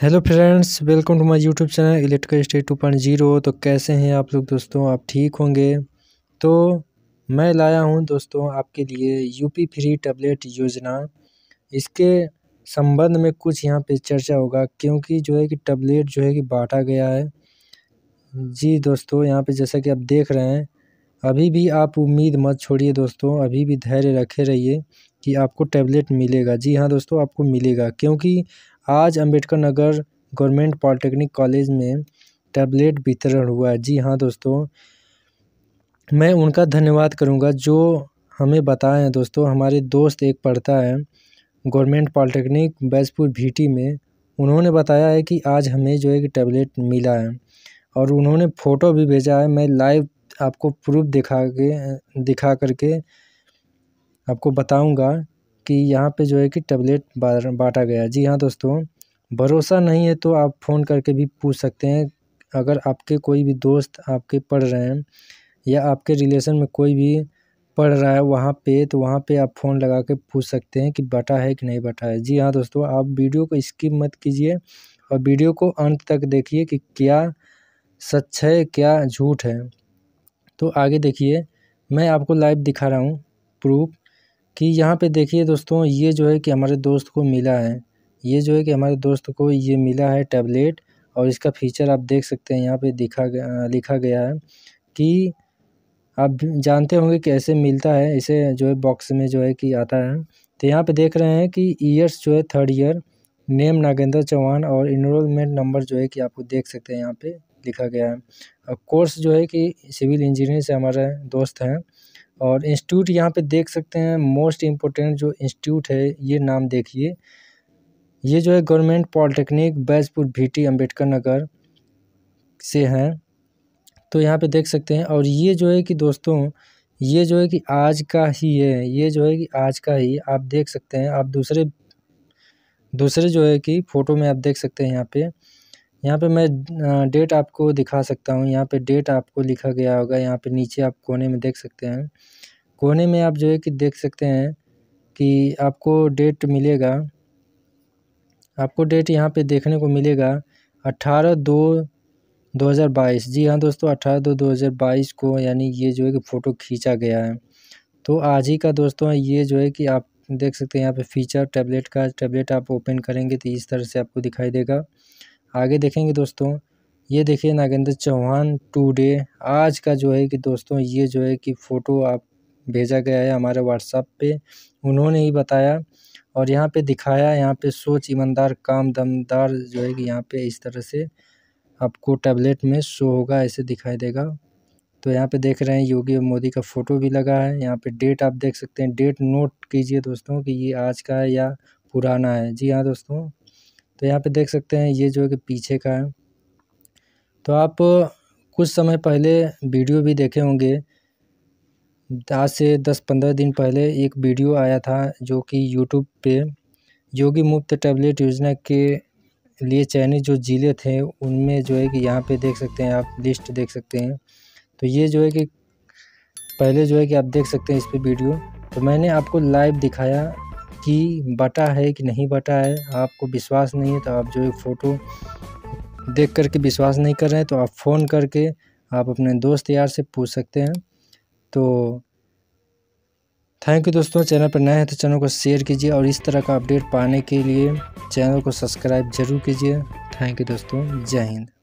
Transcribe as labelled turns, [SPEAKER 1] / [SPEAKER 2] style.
[SPEAKER 1] hello friends welcome to my YouTube channel electrical state two point zero तो कैसे हैं आप लोग दोस्तों आप ठीक होंगे तो मैं लाया हूं दोस्तों आपके लिए यूपी फ्री टैबलेट योजना इसके संबंध में कुछ यहां पे चर्चा होगा क्योंकि जो है कि टैबलेट जो है कि बांटा गया है जी दोस्तों यहाँ पर जैसा कि आप देख रहे हैं अभी भी आप उम्मीद मत छोड़िए दोस्तों अभी भी धैर्य रखे रहिए कि आपको टैबलेट मिलेगा जी हाँ दोस्तों आपको मिलेगा क्योंकि आज Ambedkar Nagar government polytechnic college में टैबलेट वितरण हुआ है जी हाँ दोस्तों मैं उनका धन्यवाद करूँगा जो हमें बताए हैं दोस्तों हमारे दोस्त एक पढ़ता है गवर्नमेंट पॉलिटेक्निक बैजपुर भीटी में उन्होंने बताया है कि आज हमें जो है कि टैबलेट मिला है और उन्होंने फ़ोटो भी भेजा है मैं लाइव आपको प्रूफ दिखा के दिखा करके आपको बताऊंगा कि यहाँ पे जो है कि टैबलेट बांटा गया जी हाँ दोस्तों भरोसा नहीं है तो आप फ़ोन करके भी पूछ सकते हैं अगर आपके कोई भी दोस्त आपके पढ़ रहे हैं या आपके रिलेशन में कोई भी पढ़ रहा है वहाँ पे तो वहाँ पे आप फ़ोन लगा के पूछ सकते हैं कि बटा है कि नहीं बटा है जी हाँ दोस्तों आप वीडियो को स्किप मत कीजिए और वीडियो को अंत तक देखिए कि क्या सच है क्या झूठ है तो आगे देखिए मैं आपको लाइव दिखा रहा हूँ प्रूफ कि यहाँ पे देखिए दोस्तों ये जो है कि हमारे दोस्त को मिला है ये जो है कि हमारे दोस्त को ये मिला है टैबलेट और इसका फीचर आप देख सकते हैं यहाँ पे दिखा गया लिखा गया है कि आप जानते होंगे कैसे मिलता है इसे जो है बॉक्स में जो है कि आता है तो यहाँ पे देख रहे हैं कि ईयर्स जो है third year name Nagendra Chauhan और इनरोलमेंट नंबर जो है कि आपको देख सकते हैं यहाँ पर लिखा गया है और कोर्स जो है कि सिविल इंजीनियर से हमारे दोस्त हैं और इंस्टीट्यूट यहाँ पे देख सकते हैं मोस्ट इम्पोर्टेंट जो इंस्टीट्यूट है ये नाम देखिए ये जो है गवर्नमेंट पॉलिटेक्निक बैजपुर भीटी अंबेडकर नगर से हैं तो यहाँ पे देख सकते हैं और ये जो है कि दोस्तों ये जो है कि आज का ही है ये जो है कि आज का ही आप देख सकते हैं आप दूसरे दूसरे जो है कि फ़ोटो में आप देख सकते हैं यहाँ पर यहाँ पे मैं डेट आपको दिखा सकता हूँ यहाँ पे डेट आपको लिखा गया होगा यहाँ पे नीचे आप कोने में देख सकते हैं कोने में आप जो है कि देख सकते हैं कि आपको डेट मिलेगा आपको डेट यहाँ पे देखने को मिलेगा अट्ठारह दो दो हज़ार बाईस जी हाँ दोस्तों अट्ठारह दो दो हज़ार बाईस को यानी ये जो है कि फ़ोटो खींचा गया है तो आज ही का दोस्तों ये जो है कि आप देख सकते हैं यहाँ पे फीचर टैबलेट का टैबलेट आप ओपन करेंगे तो इस तरह से आपको दिखाई देगा आगे देखेंगे दोस्तों ये देखिए नागेंद्र चौहान टुडे आज का जो है कि दोस्तों ये जो है कि फ़ोटो आप भेजा गया है हमारे व्हाट्सअप पे उन्होंने ही बताया और यहाँ पे दिखाया यहाँ पे सोच ईमानदार काम दमदार जो है कि यहाँ पे इस तरह से आपको टैबलेट में शो होगा ऐसे दिखाई देगा तो यहाँ पे देख रहे हैं योगी और मोदी का फ़ोटो भी लगा है यहाँ पे डेट आप देख सकते हैं डेट नोट कीजिए दोस्तों कि ये आज का है या पुराना है जी हाँ दोस्तों तो यहाँ पे देख सकते हैं ये जो है कि पीछे का है तो आप कुछ समय पहले वीडियो भी देखे होंगे आज से दस पंद्रह दिन पहले एक वीडियो आया था जो कि यूट्यूब पे योगी मुफ्त टैबलेट योजना के लिए चयनित जो ज़िले थे उनमें जो है कि यहाँ पे देख सकते हैं आप लिस्ट देख सकते हैं तो ये जो है कि पहले जो है कि आप देख सकते हैं इस पर वीडियो तो मैंने आपको लाइव दिखाया कि बटा है कि नहीं बटा है आपको विश्वास नहीं है तो आप जो फ़ोटो देख करके विश्वास नहीं कर रहे हैं तो आप फ़ोन करके आप अपने दोस्त यार से पूछ सकते हैं तो थैंक यू दोस्तों चैनल पर नए हैं तो चैनल को शेयर कीजिए और इस तरह का अपडेट पाने के लिए चैनल को सब्सक्राइब जरूर कीजिए थैंक यू दोस्तों जय हिंद